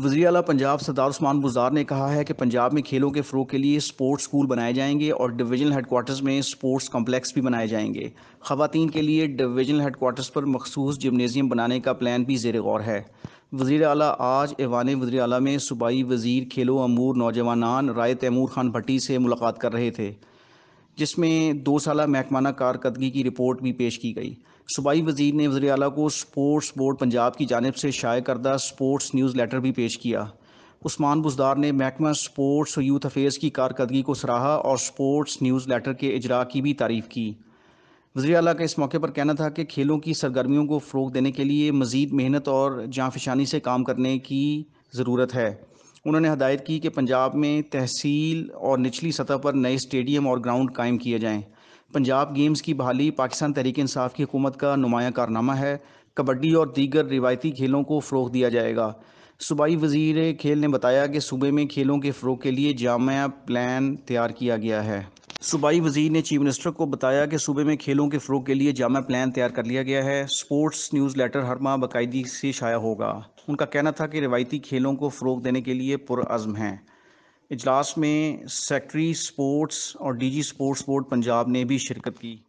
वजी अला पंजाब सरदार उस्मान बुजार ने कहा है कि पंजाब में खेलों के फ़रोग के लिए स्पोर्ट्स स्कूल बनाए जाएंगे और डिवीजनल हेडकोार्टर्स में स्पोर्ट्स कम्प्लेक्स भी बनाए जाएंगे ख़वान के लिए डिवीजनल हेडकोार्टर्स पर मखसूस जिमनेज़ियम बनाने का प्लान भी जेर गौर है वजी अला आज ऐवान वजी अला में सूबाई वजीर खेलो अमूर नौजवान राय तैमूर खान भट्टी से मुलाकात कर रहे थे जिसमें दो साल महकमाना कारकर्दगी की रिपोर्ट भी पेश की गई सूबाई वजीर ने वजी अला को स्पोर्ट्स बोर्ड पंजाब की जानब से शाये करदा स्पोर्ट्स न्यूज़ लेटर भी पेश किया उस्मान बुजदार ने महकमा स्पोर्ट्स और यूथ अफेयर्स की कारकर्दगी को सराहा और स्पोर्ट्स न्यूज़ लेटर के इजरा की भी तारीफ की वजी अला का इस मौके पर कहना था कि खेलों की सरगर्मियों को फ़रोग देने के लिए मज़ीद मेहनत और जाँफिशानी से काम करने की ज़रूरत है उन्होंने हदायत की कि पंजाब में तहसील और निचली सतह पर नए स्टेडियम और ग्राउंड कायम किए जाएँ पंजाब गेम्स की बहाली पाकिस्तान तहरीक इंसाफ की हुकूमत का नुमाया कारनामा है कबड्डी और दीगर रिवायती खेलों को फ़रोग दिया जाएगा सूबाई वजीर खेल ने बताया कि सूबे में खेलों के फ़रोग के लिए जाम प्लान तैयार किया गया है सूबाई वजीर ने चीफ मिनिस्टर को बताया कि सूबे में खेलों के फ़रोग के लिए जामा प्लान तैयार कर लिया गया है स्पोर्ट्स न्यूज़ लेटर हर माह बाकायदी से शाया होगा उनका कहना था कि रिवायती खेलों को फ़रोग देने के लिए पुरज़म हैं इजलास में सेक्रटरी स्पोर्ट्स और D G sports board Punjab ने भी शिरकत की